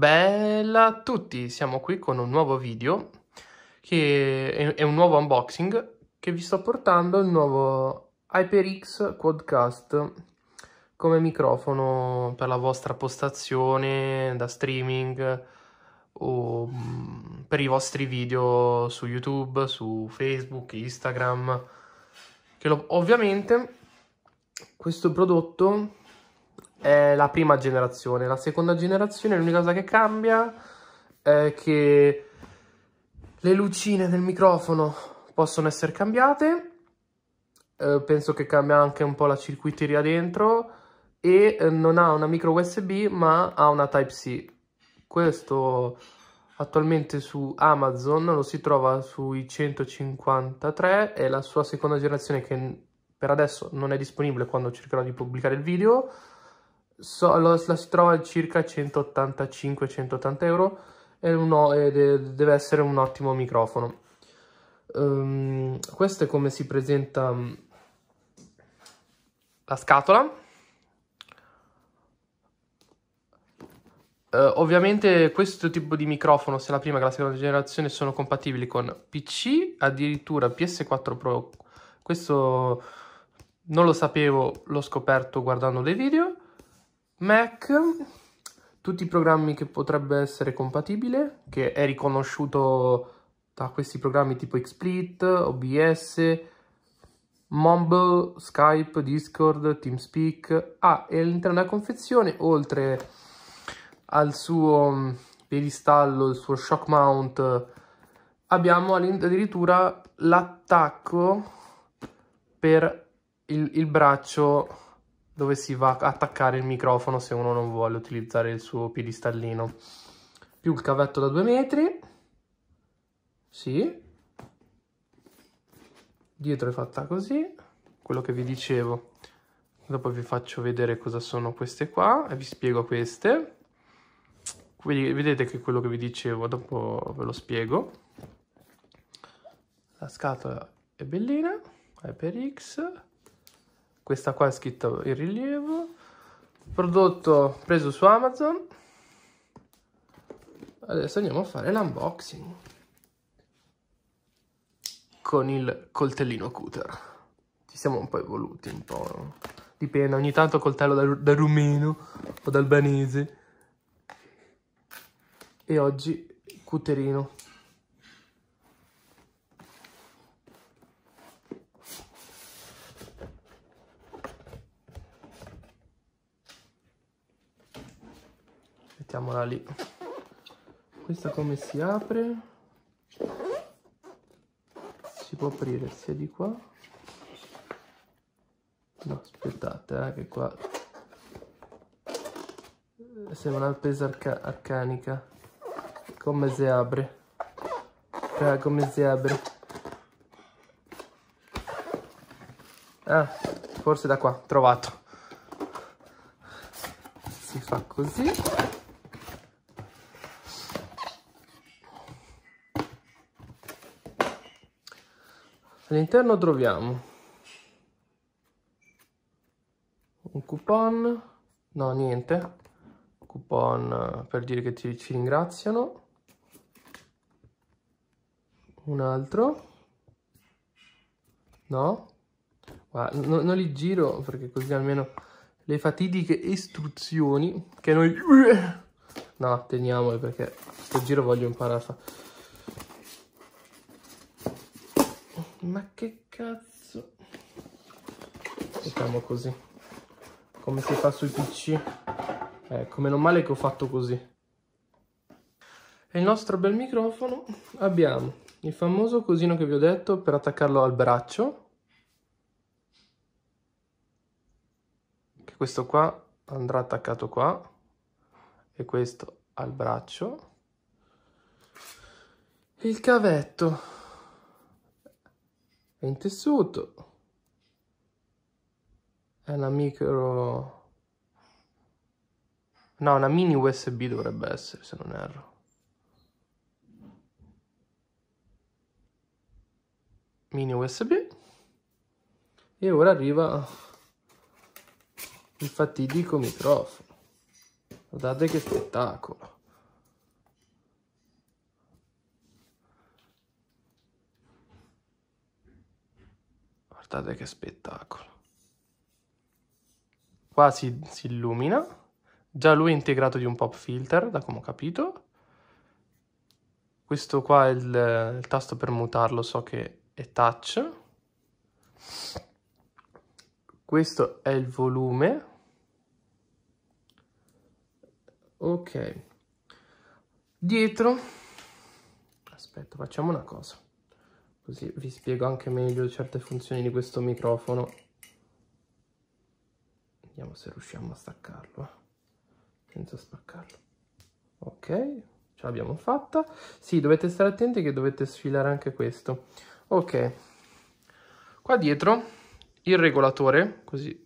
Bella a tutti, siamo qui con un nuovo video che è un nuovo unboxing che vi sto portando il nuovo HyperX Quadcast come microfono per la vostra postazione da streaming o mm, per i vostri video su YouTube, su Facebook, Instagram che lo, ovviamente questo prodotto è la prima generazione. La seconda generazione, l'unica cosa che cambia è che le lucine del microfono possono essere cambiate. Eh, penso che cambia anche un po' la circuiteria dentro e eh, non ha una micro USB ma ha una Type-C. Questo attualmente su Amazon lo si trova sui 153, è la sua seconda generazione che per adesso non è disponibile quando cercherò di pubblicare il video so, lo, la si trova a circa 185-180 euro e uno, e de, deve essere un ottimo microfono. Um, questo è come si presenta mm, la scatola. Uh, ovviamente questo tipo di microfono, sia la prima che la seconda generazione, sono compatibili con PC, addirittura PS4 Pro. Questo non lo sapevo, l'ho scoperto guardando dei video. Mac, tutti i programmi che potrebbe essere compatibile, che è riconosciuto da questi programmi tipo XSplit, OBS, Mumble, Skype, Discord, TeamSpeak. Ah, e all'interno della confezione, oltre al suo mm, piedistallo, il suo shock mount, abbiamo addirittura l'attacco per il, il braccio dove si va a attaccare il microfono se uno non vuole utilizzare il suo piedistallino. Più il cavetto da 2 metri. Sì. Dietro è fatta così. Quello che vi dicevo. Dopo vi faccio vedere cosa sono queste qua e vi spiego queste. Quindi vedete che quello che vi dicevo, dopo ve lo spiego. La scatola è bellina, è per X questa qua è scritta in rilievo prodotto preso su Amazon adesso andiamo a fare l'unboxing con il coltellino cutter ci siamo un po' evoluti un po' no? dipende ogni tanto coltello da, da rumeno o dal albanese e oggi cutterino mettiamola lì questa come si apre si può aprire sia di qua no aspettate eh, che qua sembra una pesa arca arcanica come si apre ah, come si apre ah forse da qua trovato si fa così All'interno troviamo un coupon, no niente, coupon eh, per dire che ci, ci ringraziano, un altro, no, Guarda, no, non li giro perché così almeno le fatidiche istruzioni che noi... No, teniamole perché a questo giro voglio imparare a fare... Ma che cazzo? Facciamo così. Come si fa sui PC. Ecco, eh, meno male che ho fatto così. E il nostro bel microfono abbiamo il famoso cosino che vi ho detto per attaccarlo al braccio. Che questo qua andrà attaccato qua. E questo al braccio. Il cavetto è in tessuto è una micro no una mini usb dovrebbe essere se non erro mini usb e ora arriva il fatidico microfono guardate che spettacolo Guardate che spettacolo. Qua si, si illumina. Già lui è integrato di un pop filter, da come ho capito. Questo qua è il, il tasto per mutarlo, so che è touch. Questo è il volume. Ok. Dietro. Aspetta, facciamo una cosa così vi spiego anche meglio certe funzioni di questo microfono. Vediamo se riusciamo a staccarlo, senza spaccarlo. Ok, ce l'abbiamo fatta. Sì, dovete stare attenti che dovete sfilare anche questo. Ok, qua dietro il regolatore, così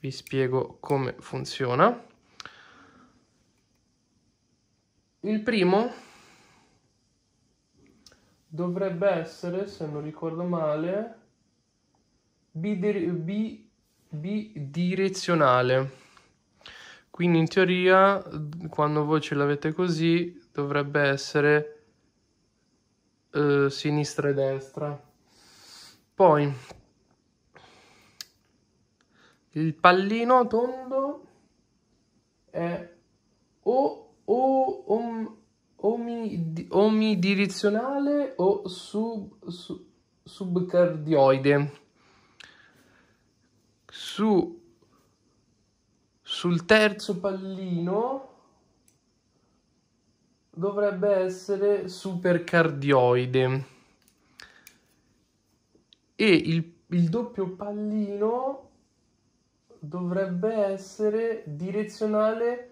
vi spiego come funziona. Il primo dovrebbe essere, se non ricordo male, bidirezionale. Quindi in teoria, quando voi ce l'avete così, dovrebbe essere eh, sinistra e destra. Poi il pallino tondo semidirezionale o sub, sub, subcardioide. Su, sul terzo pallino dovrebbe essere supercardioide e il, il doppio pallino dovrebbe essere direzionale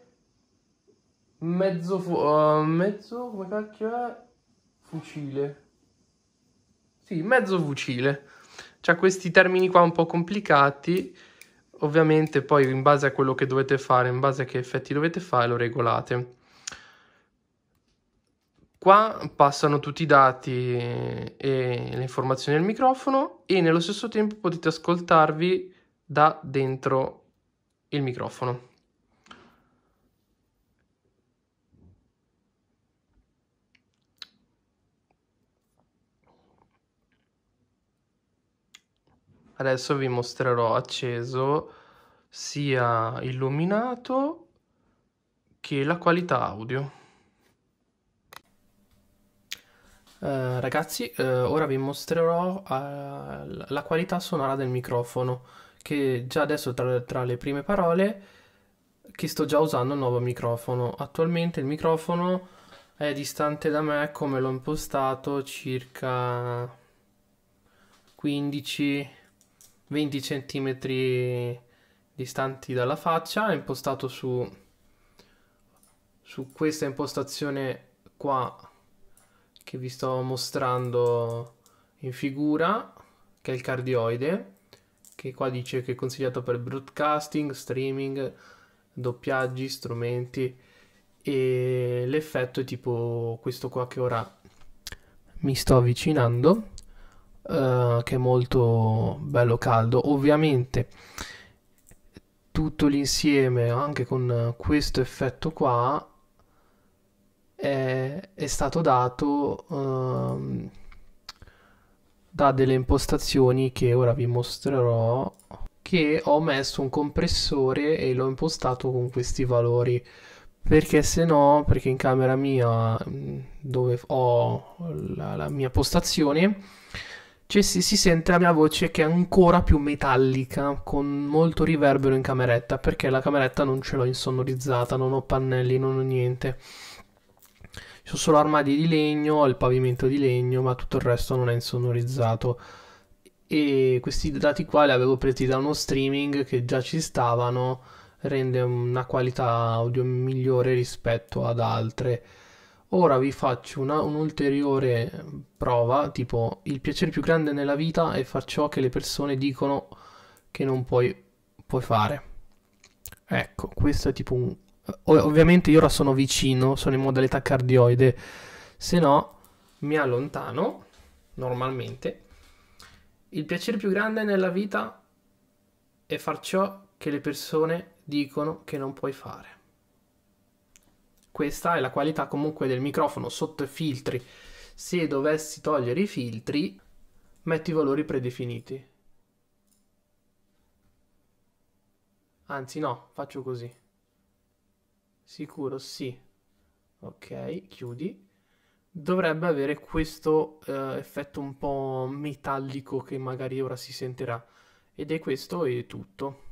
Mezzo, fu uh, mezzo, come cacchio è? Fucile. Sì, mezzo fucile. C'ha questi termini qua un po' complicati. Ovviamente poi in base a quello che dovete fare, in base a che effetti dovete fare, lo regolate. Qua passano tutti i dati e le informazioni del microfono e nello stesso tempo potete ascoltarvi da dentro il microfono. Adesso vi mostrerò acceso sia illuminato che la qualità audio. Eh, ragazzi, eh, ora vi mostrerò eh, la qualità sonora del microfono, che già adesso tra, tra le prime parole che sto già usando un nuovo microfono. Attualmente il microfono è distante da me come l'ho impostato circa 15 20 cm distanti dalla faccia, impostato su, su questa impostazione qua che vi sto mostrando in figura, che è il cardioide, che qua dice che è consigliato per broadcasting, streaming, doppiaggi, strumenti e l'effetto è tipo questo qua che ora mi sto avvicinando eh, che è molto bello caldo ovviamente tutto l'insieme anche con questo effetto qua è, è stato dato eh, da delle impostazioni che ora vi mostrerò che ho messo un compressore e l'ho impostato con questi valori perché se no perché in camera mia mm, dove ho la, la mia postazione cioè si, si sente la mia voce che è ancora più metallica, con molto riverbero in cameretta, perché la cameretta non ce l'ho insonorizzata, non ho pannelli, non ho niente. Ci sono solo armadi di legno, ho il pavimento di legno, ma tutto il resto non è insonorizzato. E questi dati qua li avevo presi da uno streaming che già ci stavano, rende una qualità audio migliore rispetto ad altre. Ora vi faccio un'ulteriore prova, tipo il piacere più grande nella vita è far ciò che le persone dicono che non puoi, puoi fare. Ecco, questo è tipo un... Ovviamente io ora sono vicino, sono in modalità cardioide, se no mi allontano normalmente. Il piacere più grande nella vita è far ciò che le persone dicono che non puoi fare questa è la qualità comunque del microfono sotto i filtri. Se dovessi togliere i filtri, metto i valori predefiniti. Anzi no, faccio così. Sicuro sì. Ok, chiudi. Dovrebbe avere questo eh, effetto un po' metallico che magari ora si sentirà. Ed è questo e tutto.